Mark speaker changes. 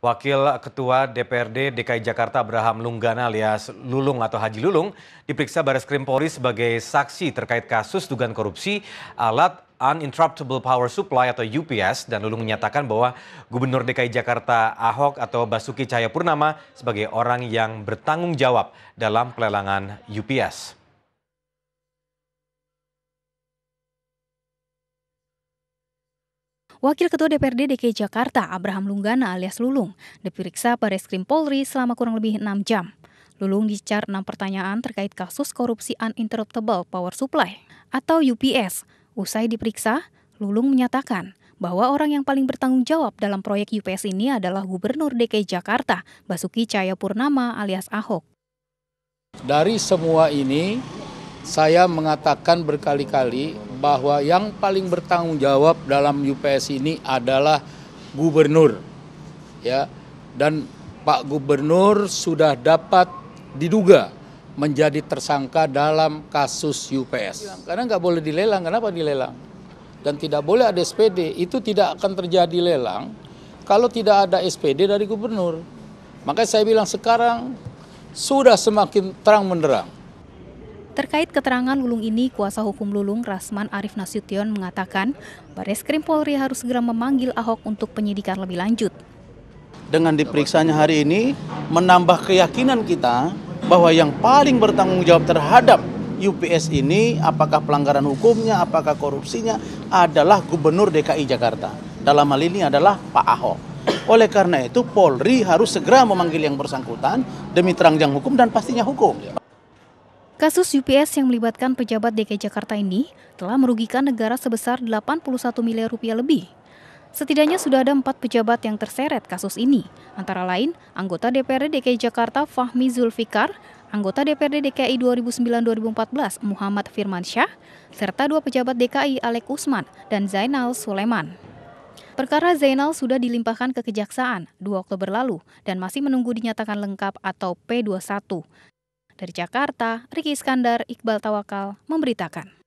Speaker 1: Wakil Ketua DPRD DKI Jakarta Abraham Lunggana alias Lulung atau Haji Lulung diperiksa Baris Krim Polri sebagai saksi terkait kasus dugaan korupsi alat Uninterruptible Power Supply atau UPS dan Lulung menyatakan bahwa Gubernur DKI Jakarta Ahok atau Basuki Cahayapurnama sebagai orang yang bertanggung jawab dalam pelelangan UPS.
Speaker 2: Wakil Ketua DPRD DKI Jakarta Abraham Lunggana alias Lulung diperiksa pada Skrim Polri selama kurang lebih 6 jam. Lulung dicar 6 pertanyaan terkait kasus korupsi uninterruptible power supply atau UPS. Usai diperiksa, Lulung menyatakan bahwa orang yang paling bertanggung jawab dalam proyek UPS ini adalah Gubernur DKI Jakarta, Basuki Cahayapurnama alias Ahok.
Speaker 3: Dari semua ini, saya mengatakan berkali-kali bahwa yang paling bertanggung jawab dalam UPS ini adalah gubernur. Ya. Dan Pak Gubernur sudah dapat diduga menjadi tersangka dalam kasus UPS. Karena nggak boleh dilelang, kenapa dilelang? Dan tidak boleh ada SPD, itu tidak akan terjadi lelang kalau tidak ada SPD dari gubernur. Makanya saya bilang sekarang sudah semakin terang menderang
Speaker 2: Terkait keterangan Lulung ini, kuasa hukum Lulung Rasman Arif Nasution mengatakan, Baris Krim Polri harus segera memanggil Ahok untuk penyidikan lebih lanjut.
Speaker 4: Dengan diperiksanya hari ini, menambah keyakinan kita bahwa yang paling bertanggung jawab terhadap UPS ini, apakah pelanggaran hukumnya, apakah korupsinya, adalah Gubernur DKI Jakarta. Dalam hal ini adalah Pak Ahok. Oleh karena itu, Polri harus segera memanggil yang bersangkutan demi terangjang hukum dan pastinya hukum.
Speaker 2: Kasus UPS yang melibatkan pejabat DKI Jakarta ini telah merugikan negara sebesar 81 miliar rupiah lebih. Setidaknya sudah ada empat pejabat yang terseret kasus ini, antara lain anggota DPRD DKI Jakarta Fahmi Zulfikar, anggota DPRD DKI 2009-2014 Muhammad Firmansyah, serta dua pejabat DKI Alek Usman dan Zainal Suleman. Perkara Zainal sudah dilimpahkan ke Kejaksaan 2 Oktober lalu dan masih menunggu dinyatakan lengkap atau P21. Dari Jakarta, Riki Iskandar, Iqbal Tawakal memberitakan.